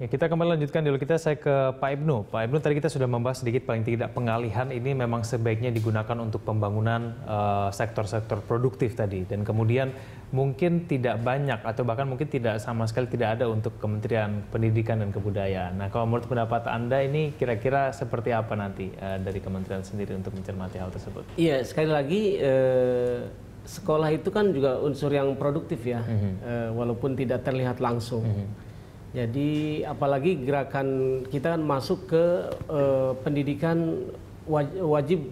Ya, kita kembali lanjutkan dulu kita saya ke Pak Ibnu. Pak Ibnu tadi kita sudah membahas sedikit paling tidak pengalihan ini memang sebaiknya digunakan untuk pembangunan eh, sektor-sektor uh, produktif tadi dan kemudian mungkin tidak banyak atau bahkan mungkin tidak sama sekali tidak ada untuk Kementerian Pendidikan dan Kebudayaan. Nah, kalau menurut pendapat Anda ini kira-kira seperti apa nanti uh, dari kementerian sendiri untuk mencermati hal tersebut? Iya, sekali lagi uh, sekolah itu kan juga unsur yang produktif ya. Mm -hmm. walaupun tidak terlihat langsung. Mm -hmm jadi apalagi gerakan kita kan masuk ke uh, pendidikan wajib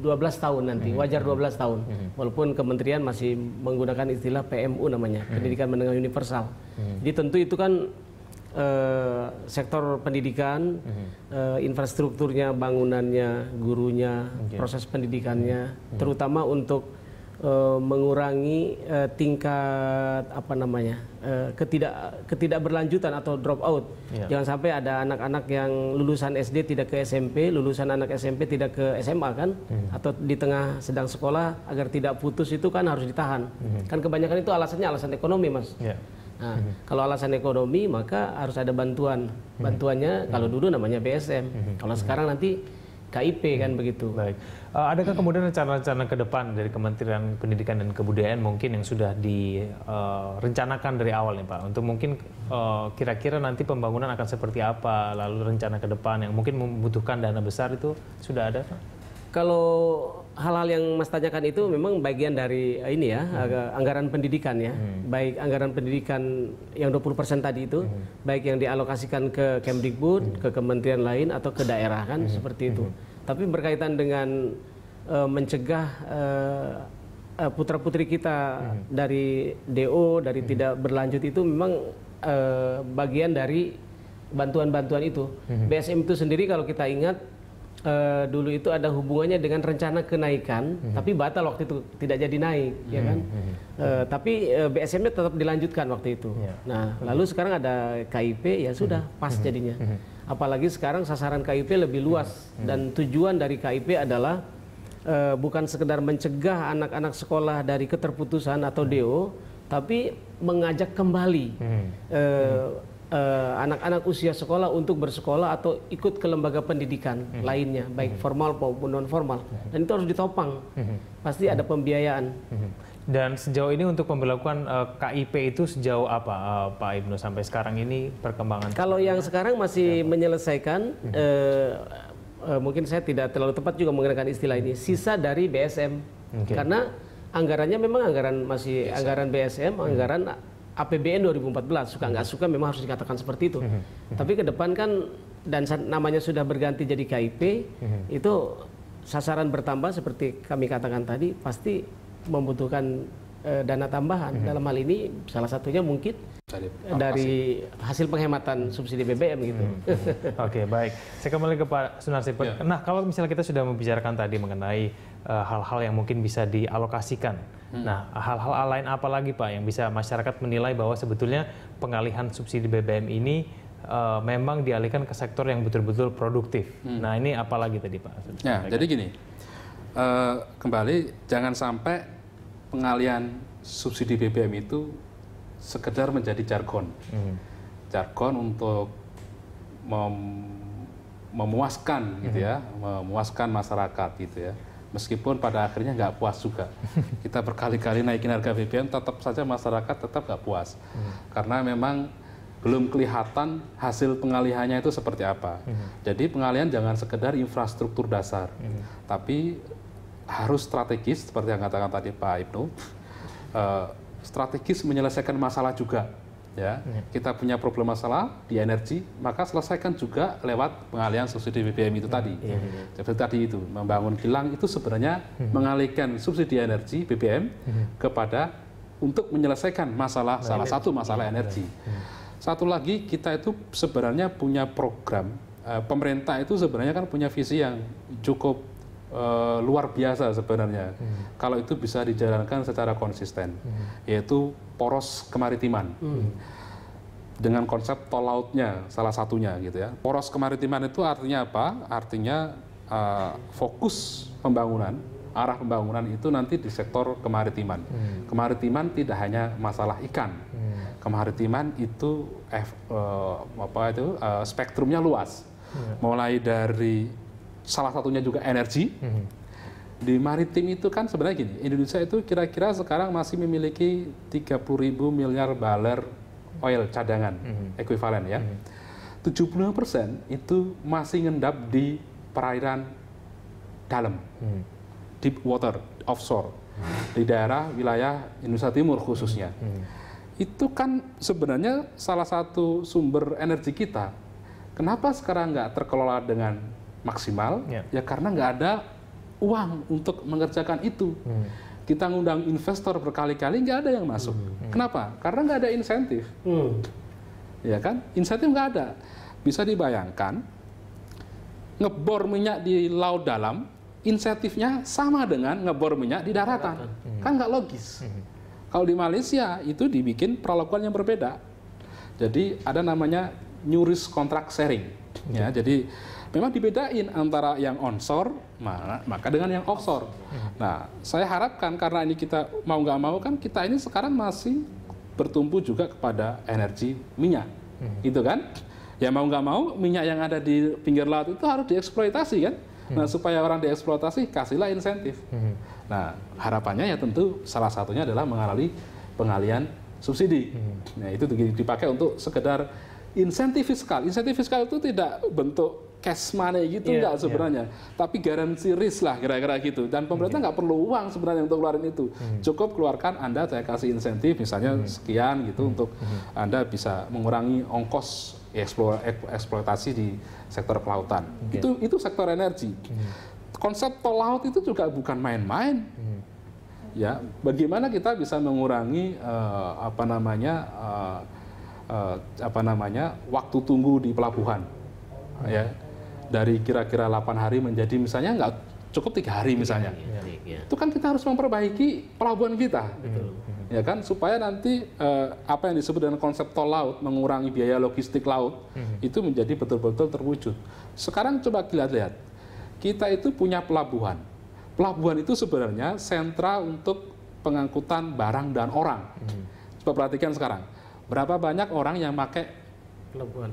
12 tahun nanti, mm -hmm. wajar 12 tahun. Hmm. Walaupun kementerian masih menggunakan istilah PMU namanya, hmm. Pendidikan Menengah Universal. Mm Jadi tentu itu kan eh, sektor pendidikan, mm eh, infrastrukturnya, bangunannya, gurunya, proses pendidikannya, hmm. terutama untuk uh, mengurangi uh, tingkat apa namanya uh, ketidak ketidakberlanjutan atau drop out. Yeah. Jangan sampai ada anak-anak yang lulusan SD tidak ke SMP, lulusan anak SMP tidak ke SMA kan, mm. atau di tengah sedang sekolah agar tidak putus itu kan harus ditahan. Mm. Kan kebanyakan itu alasannya alasan ekonomi mas. Yeah. Nah, mm kalau alasan ekonomi maka harus ada bantuan. Hmm. Bantuannya mm kalau hmm. dulu namanya BSM. Mm -hmm. Kalau sekarang nanti KIP kan hmm. begitu. Baik. Eh, adakah kemudian rencana-rencana ke depan dari Kementerian Pendidikan dan Kebudayaan mungkin yang sudah direncanakan eh, uh, dari awal nih Pak untuk mungkin eh, kira-kira uh, nanti pembangunan akan seperti apa lalu rencana ke depan yang mungkin membutuhkan dana besar itu sudah ada Kalau hal-hal yang Mas tanyakan itu memang bagian dari ini ya hmm. anggaran pendidikan ya. Hmm. Baik anggaran pendidikan yang 20% tadi itu hmm. baik yang dialokasikan ke Kemdikbud, hmm. ke kementerian lain atau ke daerah kan hmm. seperti itu. Hmm. Tapi berkaitan dengan uh, mencegah uh, putra-putri kita hmm. dari DO dari hmm. tidak berlanjut itu memang uh, bagian dari bantuan-bantuan itu. Hmm. BSM itu sendiri kalau kita ingat uh, dulu itu ada hubungannya dengan rencana kenaikan, hmm. tapi batal waktu itu tidak jadi naik, hmm. ya mhm, kan? Hmm. Uh, tapi uh, eh, BSM-nya tetap dilanjutkan waktu itu. Yeah. Nah, hmm. lalu sekarang ada KIP, ya mhm. sudah hmm. pas mhm. jadinya. Hmm. Apalagi sekarang sasaran KIP lebih luas hmm. dan tujuan dari KIP adalah uh, bukan sekedar mencegah anak-anak sekolah dari keterputusan atau hmm. DO, tapi mengajak kembali. Hmm. Uh, hmm Eh, anak-anak uh, usia sekolah untuk bersekolah atau ikut ke lembaga pendidikan hmm. lainnya, baik hmm. formal maupun non formal. Hmm. Dan itu harus ditopang. Hmm. Pasti hmm. ada pembiayaan. Hmm. Dan sejauh ini untuk pemberlakuan uh, eh, KIP itu sejauh apa uh, Pak Ibnu sampai sekarang ini perkembangan? Kalau yang sekarang masih ya, menyelesaikan hmm. uh, uh, mungkin saya tidak terlalu tepat juga menggunakan istilah ini, sisa dari BSM. Okay. Karena anggarannya memang anggaran masih BSM. anggaran BSM, mhm. anggaran APBN 2014 suka nggak suka memang harus dikatakan seperti itu. Hmm. Tapi ke depan kan dan namanya sudah berganti jadi KIP hmm. itu sasaran bertambah seperti kami katakan tadi pasti membutuhkan e, dana tambahan. Hmm. Dalam hal ini salah satunya mungkin dari, hasil penghematan subsidi BBM gitu. Oke okay, baik, saya kembali ke Pak Sunarsi. Ya. Nah kalau misalnya kita sudah membicarakan tadi mengenai eh, hal-hal yang mungkin bisa dialokasikan Hmm. Nah, hal-hal lain apa lagi Pak yang bisa masyarakat menilai bahwa sebetulnya pengalihan subsidi BBM ini uh, memang dialihkan ke sektor yang betul-betul produktif. Hmm. Nah, ini apa lagi tadi Pak? Ya, jadi gini. Uh, kembali jangan sampai pengalihan subsidi BBM itu sekedar menjadi jargon. Hmm. Jargon untuk mem memuaskan gitu ya, hmm. memuaskan masyarakat gitu ya Meskipun pada akhirnya nggak puas juga. Kita berkali-kali naikin harga BBM, tetap saja masyarakat tetap nggak puas. Hmm. Karena memang belum kelihatan hasil pengalihannya itu seperti apa. Hmm. Jadi pengalihan jangan sekedar infrastruktur dasar, hmm. tapi harus strategis seperti yang katakan tadi Pak Ibnu. Eh, strategis menyelesaikan masalah juga Ya, ya, kita punya problem masalah di energi, maka selesaikan juga lewat pengalihan subsidi BBM itu ya, tadi. Ya, Seperti iya. tadi itu, membangun kilang itu sebenarnya hmm. mengalihkan subsidi energi BBM hmm. kepada untuk menyelesaikan masalah nah, salah satu masalah energi. Hmm. Satu lagi kita itu sebenarnya punya program eh, pemerintah itu sebenarnya kan punya visi yang cukup uh, luar biasa sebenarnya hmm. kalau itu bisa dijalankan secara konsisten hmm. yaitu poros kemaritiman hmm. dengan konsep tol lautnya salah satunya gitu ya poros kemaritiman itu artinya apa artinya uh, fokus pembangunan arah pembangunan itu nanti di sektor kemaritiman hmm. kemaritiman tidak hanya masalah ikan hmm. kemaritiman itu F, uh, eh, apa itu uh, spektrumnya luas hmm. mulai dari salah satunya juga energi. Hmm. Di maritim itu kan sebenarnya gini, Indonesia itu kira-kira sekarang masih memiliki 30 ribu miliar baler oil cadangan, hmm. ekuivalen ya. Hmm. 75 persen itu masih ngendap di perairan dalam, hmm. deep water, offshore, hmm. di daerah wilayah Indonesia Timur khususnya. Hmm. Itu kan sebenarnya salah satu sumber energi kita. Kenapa sekarang nggak terkelola dengan maksimal yeah. ya karena nggak ada uang untuk mengerjakan itu. Hmm. Kita ngundang investor berkali-kali nggak ada yang masuk. Hmm. hmm. Kenapa? Karena nggak ada insentif. Hmm. Ya kan? Insentif nggak ada. Bisa dibayangkan ngebor minyak di laut dalam insentifnya sama dengan ngebor minyak di daratan. Hmm. Kan nggak logis. Hmm. Kalau di Malaysia itu dibikin perlakuan yang berbeda. Jadi ada namanya new risk contract sharing. Ya, hmm. Ya, jadi memang dibedain antara yang onshore maka dengan yang offshore. Nah, saya harapkan karena ini kita mau nggak mau kan kita ini sekarang masih bertumpu juga kepada energi minyak, hmm. itu kan? Ya mau nggak mau minyak yang ada di pinggir laut itu harus dieksploitasi kan? Hmm. Nah supaya orang dieksploitasi kasihlah insentif. Hmm. Nah harapannya ya tentu salah satunya adalah mengalami pengalian subsidi. Hmm. Nah itu dipakai untuk sekedar insentif fiskal. Insentif fiskal itu tidak bentuk cash money gitu yeah, enggak iya. sebenarnya. Yeah. Tapi garansi risk lah kira-kira gitu. Dan pemerintah iya. nggak okay. perlu uang sebenarnya untuk keluarin itu. Mm. Cukup keluarkan Anda saya kasih insentif misalnya mm. sekian gitu mm. untuk mm. Anda bisa mengurangi ongkos eksplo eksploitasi di sektor kelautan. Okay. Iya. Itu itu sektor energi. Mm. Konsep tol laut itu juga bukan main-main. Mm. Ya, bagaimana kita bisa mengurangi uh, apa namanya uh, uh, apa namanya waktu tunggu di pelabuhan ya dari kira-kira 8 hari menjadi misalnya nggak cukup tiga hari misalnya iya. itu kan kita harus memperbaiki pelabuhan kita ya kan supaya nanti uh, apa yang disebut dengan konsep tol laut mengurangi biaya logistik laut hmm. itu menjadi betul-betul terwujud sekarang coba kita lihat kita itu punya pelabuhan pelabuhan itu sebenarnya sentra untuk pengangkutan barang dan orang hmm. coba perhatikan sekarang Berapa banyak orang yang pakai pelabuhan?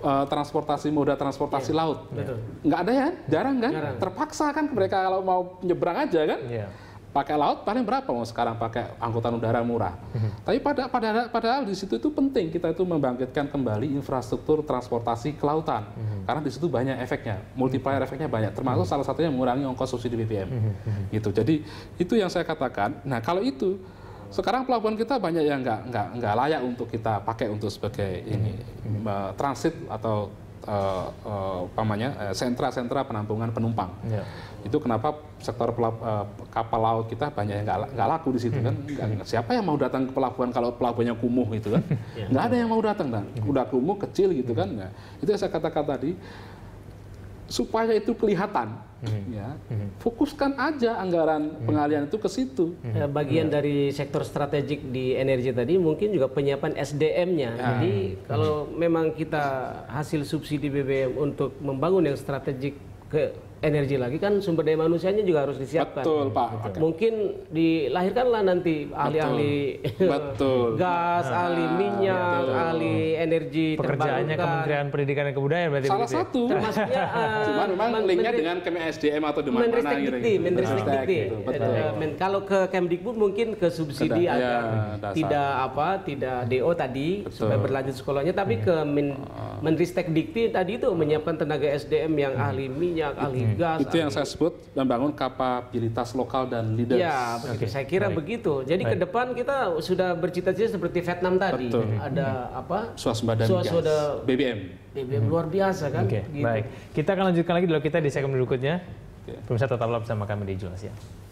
Uh, transportasi moda transportasi yeah. laut, yeah. nggak ada ya, jarang kan? Jarang. Terpaksa kan mereka kalau mau nyebrang aja kan? Yeah pakai laut paling berapa mau sekarang pakai angkutan udara murah. Mhm. Tapi pada pada padahal di situ itu penting kita itu membangkitkan kembali infrastruktur transportasi kelautan mhm. karena di situ banyak efeknya, multiplier mhm. efeknya banyak. Termasuk salah satunya mengurangi ongkos subsidi BBM. mm Gitu. Jadi itu yang saya katakan. Nah kalau itu sekarang pelabuhan kita banyak yang nggak nggak nggak layak untuk kita pakai untuk sebagai ini uh, transit atau uh, uh, sentra-sentra penampungan penumpang. Yeah. Itu kenapa sektor pelab, uh, kapal laut kita banyak yang nggak laku di situ hmm. kan. Gak, siapa yang mau datang ke pelabuhan kalau pelabuhannya kumuh gitu kan? Ya. Nggak yeah. ada yang mau datang kan udah kumuh kecil gitu kan. Nah, itu yang saya katakan tadi supaya itu kelihatan. hmm Ya, mhm. fokuskan aja anggaran hmm pengalian itu ke situ. Mhm. Ya, bagian ya. dari sektor strategik di energi tadi mungkin juga penyiapan SDM-nya. Hmm. Ya. Jadi mhm. kalau memang kita hasil subsidi BBM untuk membangun yang strategik ke energi lagi kan sumber daya manusianya juga harus disiapkan. Betul Pak. Betul. Gitu. Mungkin dilahirkanlah nanti ahli-ahli gas, nah, ahli minyak, betul. ahli energi. Pekerjaannya Kementerian Pendidikan dan Kebudayaan berarti. Salah ya? satu. Termasuknya. uh, Cuma memang linknya dengan KMSDM atau di mana gitu. Gitu. Betul. Betul. Eh, betul. Betul. men, kalau ke Kemdikbud mungkin ke subsidi ada. ya, tidak apa tidak DO tadi betul. supaya berlanjut sekolahnya, tapi hmm. ke men, Menristek Dikti tadi itu menyiapkan tenaga SDM yang hmm. ahli minyak, ahli hmm hmm. Itu yang saya sebut membangun kapabilitas lokal dan leaders. Ya, Okay. saya kira Baik. begitu. Jadi Baik. ke depan kita sudah bercita-cita seperti Vietnam tadi. Betul. Hmm. Ada hmm. apa? Swasembada gas. BBM. BBM hmm. luar biasa kan. Okay. Gitu. Baik. Kita akan lanjutkan lagi dulu kita di segmen berikutnya. Okay. Pemirsa tetaplah bersama kami di Jelas Siang.